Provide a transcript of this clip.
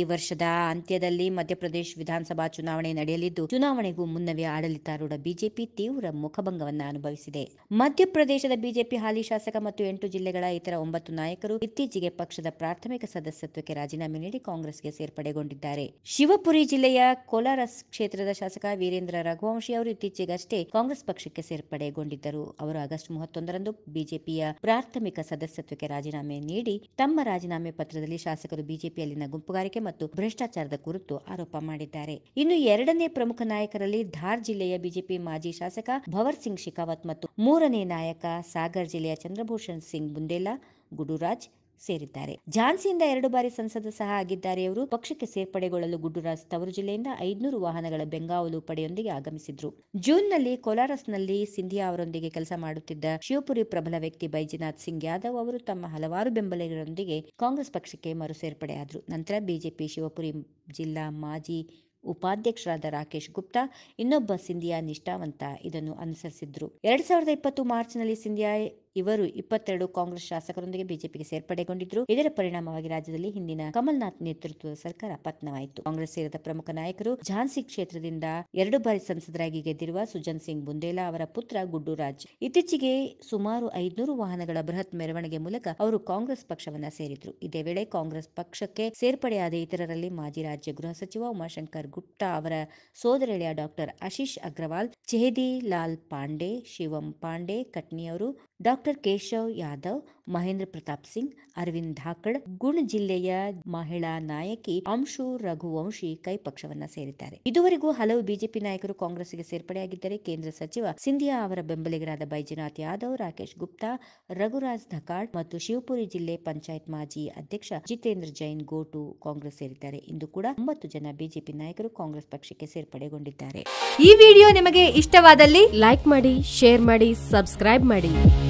ಈ ವರ್ಷದ ಅಂತ್ಯದಲ್ಲಿ ಮಧ್ಯಪ್ರದೇಶ ವಿಧಾನಸಭಾ ಚುನಾವಣೆ ನಡೆಯಲಿದ್ದು ಚುನಾವಣೆಗೂ ಮುನ್ನವೇ ಆಡಳಿತಾರೂಢ ಬಿಜೆಪಿ ತೀವ್ರ ಮುಖಭಂಗವನ್ನು ಅನುಭವಿಸಿದೆ ಮಧ್ಯಪ್ರದೇಶದ ಬಿಜೆಪಿ ಹಾಲಿ ಶಾಸಕ ಮತ್ತು ಎಂಟು ಜಿಲ್ಲೆಗಳ ಇತರ ಒಂಬತ್ತು ನಾಯಕರು ಇತ್ತೀಚೆಗೆ ಪಕ್ಷದ ಪ್ರಾಥಮಿಕ ಸದಸ್ಯತ್ವಕ್ಕೆ ರಾಜೀನಾಮೆ ನೀಡಿ ಕಾಂಗ್ರೆಸ್ಗೆ ಸೇರ್ಪಡೆಗೊಂಡಿದ್ದಾರೆ ಶಿವಪುರಿ ಜಿಲ್ಲೆಯ ಕೋಲಾರಸ್ ಕ್ಷೇತ್ರದ ಶಾಸಕ ವೀರೇಂದ್ರ ರಘುವಂಶಿ ಅವರು ಇತ್ತೀಚೆಗಷ್ಟೇ ಕಾಂಗ್ರೆಸ್ ಪಕ್ಷಕ್ಕೆ ಸೇರ್ಪಡೆಗೊಂಡಿದ್ದರು ಅವರು ಆಗಸ್ಟ್ ಮೂವತ್ತೊಂದರಂದು ಬಿಜೆಪಿಯ ಪ್ರಾಥಮಿಕ ಸದಸ್ಯತ್ವಕ್ಕೆ ರಾಜೀನಾಮೆ ನೀಡಿ ತಮ್ಮ ರಾಜೀನಾಮೆ ಪತ್ರದಲ್ಲಿ ಶಾಸಕರು ಬಿಜೆಪಿಯಲ್ಲಿನ ಗುಂಪುಗಾರಿಕೆ ಮತ್ತು ಭ್ರಷ್ಟಾಚಾರದ ಕುರಿತು ಆರೋಪ ಮಾಡಿದ್ದಾರೆ ಇನ್ನು ಎರಡನೇ ಪ್ರಮುಖ ನಾಯಕರಲ್ಲಿ ಧಾರ್ ಜಿಲ್ಲೆಯ ಬಿಜೆಪಿ ಮಾಜಿ ಶಾಸಕ ಭವರ್ ಸಿಂಗ್ ಶೇಖಾವತ್ ಮತ್ತು ಮೂರನೇ ನಾಯಕ ಸಾಗರ್ ಜಿಲ್ಲೆಯ ಚಂದ್ರಭೂಷಣ್ ಸಿಂಗ್ ಬುಂದೇಲಾ ಗುಡುರಾಜ್ ಸೇರಿದ್ದಾರೆ ಝಾನ್ಸಿಯಿಂದ ಎರಡು ಬಾರಿ ಸಂಸದ ಸಹ ಆಗಿದ್ದಾರೆ ಅವರು ಪಕ್ಷಕ್ಕೆ ಸೇರ್ಪಡೆಗೊಳ್ಳಲು ಗುಡ್ಡುರಾಜ್ ತವರು ಜಿಲ್ಲೆಯಿಂದ ಐದುನೂರು ವಾಹನಗಳ ಬೆಂಗಾವಲು ಪಡೆಯೊಂದಿಗೆ ಆಗಮಿಸಿದ್ರು ಜೂನ್ನಲ್ಲಿ ಕೊಲಾರಸ್ನಲ್ಲಿ ಸಿಂಧಿಯಾ ಅವರೊಂದಿಗೆ ಕೆಲಸ ಮಾಡುತ್ತಿದ್ದ ಶಿವಪುರಿ ಪ್ರಬಲ ವ್ಯಕ್ತಿ ಬೈಜಿನಾಥ್ ಸಿಂಗ್ ಯಾದವ್ ಅವರು ತಮ್ಮ ಹಲವಾರು ಬೆಂಬಲಿಗರೊಂದಿಗೆ ಕಾಂಗ್ರೆಸ್ ಪಕ್ಷಕ್ಕೆ ಮರು ಸೇರ್ಪಡೆಯಾದರು ನಂತರ ಬಿಜೆಪಿ ಶಿವಪುರಿ ಜಿಲ್ಲಾ ಮಾಜಿ ಉಪಾಧ್ಯಕ್ಷರಾದ ರಾಕೇಶ್ ಗುಪ್ತಾ ಇನ್ನೊಬ್ಬ ಸಿಂಧಿಯಾ ನಿಷ್ಠಾವಂತ ಇದನ್ನು ಅನುಸರಿಸಿದ್ರು ಎರಡ್ ಸಾವಿರದ ಇಪ್ಪತ್ತು ಮಾರ್ಚ್ನಲ್ಲಿ ಸಿಂಧಿಯಾ ಇವರು ಇಪ್ಪತ್ತೆರಡು ಕಾಂಗ್ರೆಸ್ ಶಾಸಕರೊಂದಿಗೆ ಬಿಜೆಪಿಗೆ ಸೇರ್ಪಡೆಗೊಂಡಿದ್ರು ಇದರ ಪರಿಣಾಮವಾಗಿ ರಾಜ್ಯದಲ್ಲಿ ಹಿಂದಿನ ಕಮಲ್ನಾಥ್ ನೇತೃತ್ವದ ಸರ್ಕಾರ ಪತನವಾಯಿತು ಕಾಂಗ್ರೆಸ್ ಸೇರಿದ ಪ್ರಮುಖ ನಾಯಕರು ಝಾನ್ಸಿ ಕ್ಷೇತ್ರದಿಂದ ಎರಡು ಬಾರಿ ಸಂಸದರಾಗಿ ಗೆದ್ದಿರುವ ಸುಜನ್ ಸಿಂಗ್ ಬುಂದೇಲಾ ಅವರ ಪುತ್ರ ಗುಡ್ಡು ರಾಜ್ ಇತ್ತೀಚೆಗೆ ಸುಮಾರು ಐದುನೂರು ವಾಹನಗಳ ಬೃಹತ್ ಮೆರವಣಿಗೆ ಮೂಲಕ ಅವರು ಕಾಂಗ್ರೆಸ್ ಪಕ್ಷವನ್ನ ಸೇರಿದ್ರು ಇದೇ ವೇಳೆ ಕಾಂಗ್ರೆಸ್ ಪಕ್ಷಕ್ಕೆ ಸೇರ್ಪಡೆಯಾದ ಇತರರಲ್ಲಿ ಮಾಜಿ ರಾಜ್ಯ ಗೃಹ ಸಚಿವ ಉಮಾಶಂಕರ್ ಗುಪ್ತಾ ಅವರ ಸೋದರೆಳೆಯ ಡಾಕ್ಟರ್ ಆಶೀಶ್ ಅಗ್ರವಾಲ್ ಚೆಹದಿ ಲಾಲ್ ಪಾಂಡೆ ಶಿವಂ ಪಾಂಡೆ ಕಟ್ನಿಯವರು ಡಾ ಡಾಕ್ಟರ್ ಕೇಶವ್ ಯಾದವ್ ಮಹೇಂದ್ರ ಪ್ರತಾಪ್ ಸಿಂಗ್ ಅರವಿಂದ್ ಧಾಕಡ್ ಗುಣ್ ಜಿಲ್ಲೆಯ ಮಹಿಳಾ ನಾಯಕಿ ಅಂಶು ರಘುವಂಶಿ ಕೈ ಪಕ್ಷವನ್ನ ಸೇರಿದ್ದಾರೆ ಇದುವರೆಗೂ ಹಲವು ಬಿಜೆಪಿ ನಾಯಕರು ಕಾಂಗ್ರೆಸ್ಗೆ ಸೇರ್ಪಡೆಯಾಗಿದ್ದರೆ ಕೇಂದ್ರ ಸಚಿವ ಸಿಂಧಿಯಾ ಅವರ ಬೆಂಬಲಿಗರಾದ ಬೈಜನಾಥ್ ಯಾದವ್ ರಾಕೇಶ್ ಗುಪ್ತಾ ರಘುರಾಜ್ ಧಕಾಡ್ ಮತ್ತು ಶಿವಪುರಿ ಜಿಲ್ಲೆ ಪಂಚಾಯತ್ ಮಾಜಿ ಅಧ್ಯಕ್ಷ ಜಿತೇಂದ್ರ ಜೈನ್ ಗೋಟು ಕಾಂಗ್ರೆಸ್ ಸೇರಿದ್ದಾರೆ ಇಂದು ಕೂಡ ಒಂಬತ್ತು ಜನ ಬಿಜೆಪಿ ನಾಯಕರು ಕಾಂಗ್ರೆಸ್ ಪಕ್ಷಕ್ಕೆ ಸೇರ್ಪಡೆಗೊಂಡಿದ್ದಾರೆ ಈ ವಿಡಿಯೋ ನಿಮಗೆ ಇಷ್ಟವಾದಲ್ಲಿ ಲೈಕ್ ಮಾಡಿ ಶೇರ್ ಮಾಡಿ ಸಬ್ಸ್ಕ್ರೈಬ್ ಮಾಡಿ